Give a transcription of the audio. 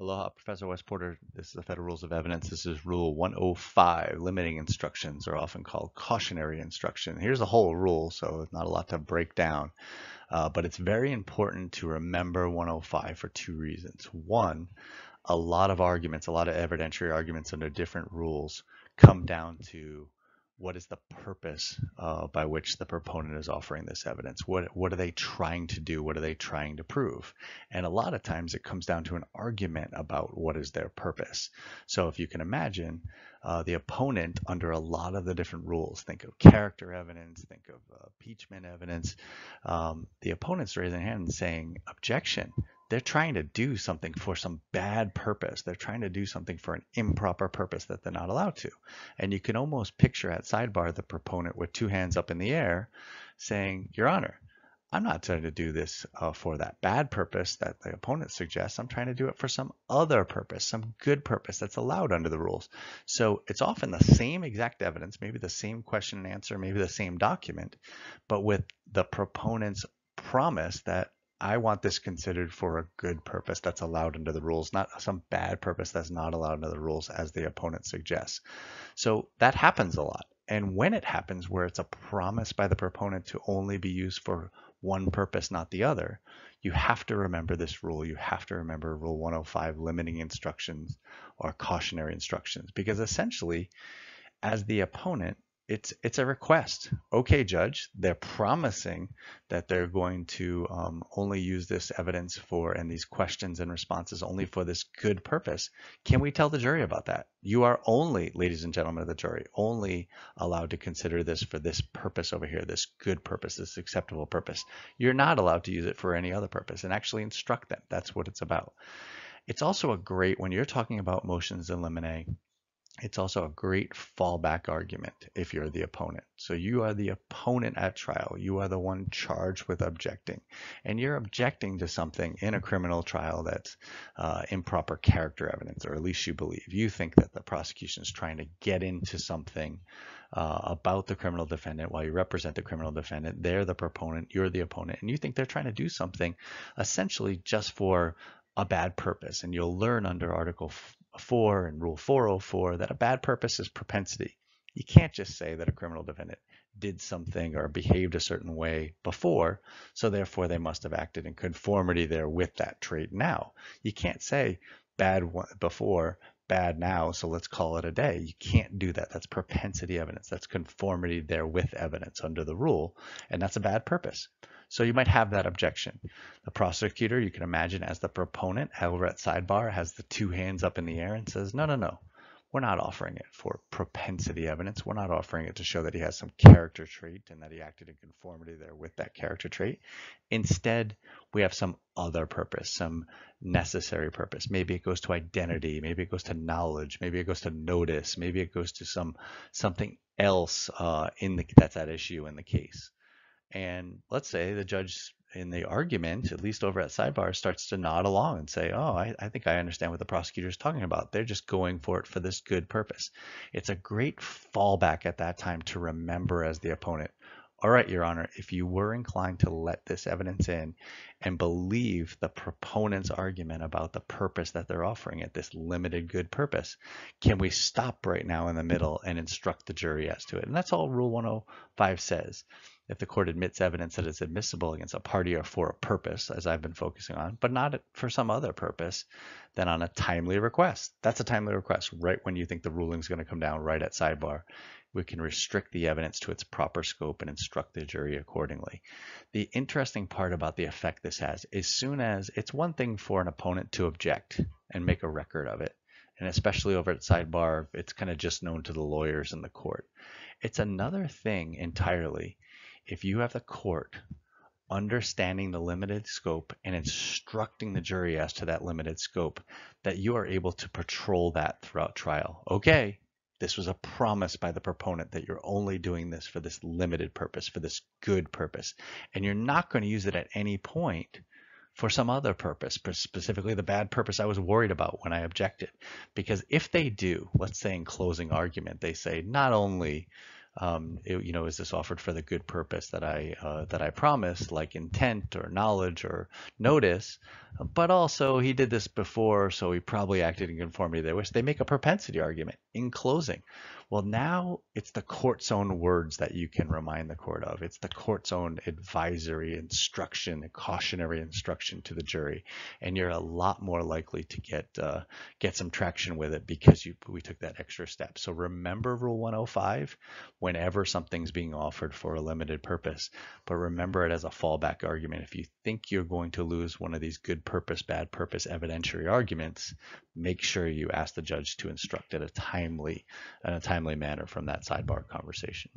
Aloha, Professor West Porter. This is the Federal Rules of Evidence. This is Rule 105. Limiting instructions are often called cautionary instruction. Here's the whole rule, so not a lot to break down. Uh, but it's very important to remember 105 for two reasons. One, a lot of arguments, a lot of evidentiary arguments under different rules come down to what is the purpose uh, by which the proponent is offering this evidence? What what are they trying to do? What are they trying to prove? And a lot of times it comes down to an argument about what is their purpose. So if you can imagine, uh, the opponent under a lot of the different rules, think of character evidence, think of uh, impeachment evidence, um, the opponent's raising hand and saying objection they're trying to do something for some bad purpose. They're trying to do something for an improper purpose that they're not allowed to. And you can almost picture at sidebar the proponent with two hands up in the air saying, Your Honor, I'm not trying to do this uh, for that bad purpose that the opponent suggests. I'm trying to do it for some other purpose, some good purpose that's allowed under the rules. So it's often the same exact evidence, maybe the same question and answer, maybe the same document, but with the proponent's promise that I want this considered for a good purpose that's allowed under the rules, not some bad purpose that's not allowed under the rules as the opponent suggests. So that happens a lot. And when it happens where it's a promise by the proponent to only be used for one purpose, not the other, you have to remember this rule. You have to remember Rule 105 limiting instructions or cautionary instructions because essentially, as the opponent, it's it's a request. Okay, judge, they're promising that they're going to um, only use this evidence for and these questions and responses only for this good purpose. Can we tell the jury about that? You are only, ladies and gentlemen of the jury, only allowed to consider this for this purpose over here, this good purpose, this acceptable purpose. You're not allowed to use it for any other purpose and actually instruct them. That's what it's about. It's also a great when you're talking about motions in limine it's also a great fallback argument if you're the opponent. So you are the opponent at trial. You are the one charged with objecting. And you're objecting to something in a criminal trial that's uh, improper character evidence, or at least you believe. You think that the prosecution is trying to get into something uh, about the criminal defendant while you represent the criminal defendant. They're the proponent, you're the opponent, and you think they're trying to do something essentially just for a bad purpose. And you'll learn under Article 4 and Rule 404 that a bad purpose is propensity. You can't just say that a criminal defendant did something or behaved a certain way before, so therefore they must have acted in conformity there with that trait now. You can't say bad before, bad now, so let's call it a day. You can't do that. That's propensity evidence. That's conformity there with evidence under the rule, and that's a bad purpose. So you might have that objection. The prosecutor, you can imagine as the proponent, however at sidebar, has the two hands up in the air and says, no, no, no, we're not offering it for propensity evidence. We're not offering it to show that he has some character trait and that he acted in conformity there with that character trait. Instead, we have some other purpose, some necessary purpose. Maybe it goes to identity, maybe it goes to knowledge, maybe it goes to notice, maybe it goes to some something else uh, in the that's at issue in the case. And let's say the judge in the argument, at least over at sidebar, starts to nod along and say, Oh, I, I think I understand what the prosecutor is talking about. They're just going for it for this good purpose. It's a great fallback at that time to remember as the opponent. All right, Your Honor, if you were inclined to let this evidence in and believe the proponent's argument about the purpose that they're offering it, this limited good purpose, can we stop right now in the middle and instruct the jury as to it? And that's all Rule 105 says if the court admits evidence that is admissible against a party or for a purpose, as I've been focusing on, but not for some other purpose then on a timely request. That's a timely request, right when you think the ruling is going to come down, right at sidebar. We can restrict the evidence to its proper scope and instruct the jury accordingly. The interesting part about the effect this has is soon as it's one thing for an opponent to object and make a record of it, and especially over at sidebar, it's kind of just known to the lawyers in the court. It's another thing entirely if you have the court understanding the limited scope and instructing the jury as to that limited scope, that you are able to patrol that throughout trial. Okay, this was a promise by the proponent that you're only doing this for this limited purpose, for this good purpose. And you're not going to use it at any point for some other purpose, specifically the bad purpose I was worried about when I objected. Because if they do, let's say in closing argument, they say, not only um, it, you know, is this offered for the good purpose that I uh, that I promised, like intent or knowledge or notice? But also, he did this before, so he probably acted in conformity therewith. They make a propensity argument in closing. Well, now it's the court's own words that you can remind the court of. It's the court's own advisory instruction, cautionary instruction to the jury, and you're a lot more likely to get uh, get some traction with it because you we took that extra step. So remember Rule 105 whenever something's being offered for a limited purpose, but remember it as a fallback argument if you think you're going to lose one of these good purpose, bad purpose evidentiary arguments, make sure you ask the judge to instruct in a timely, in a timely manner from that sidebar conversation.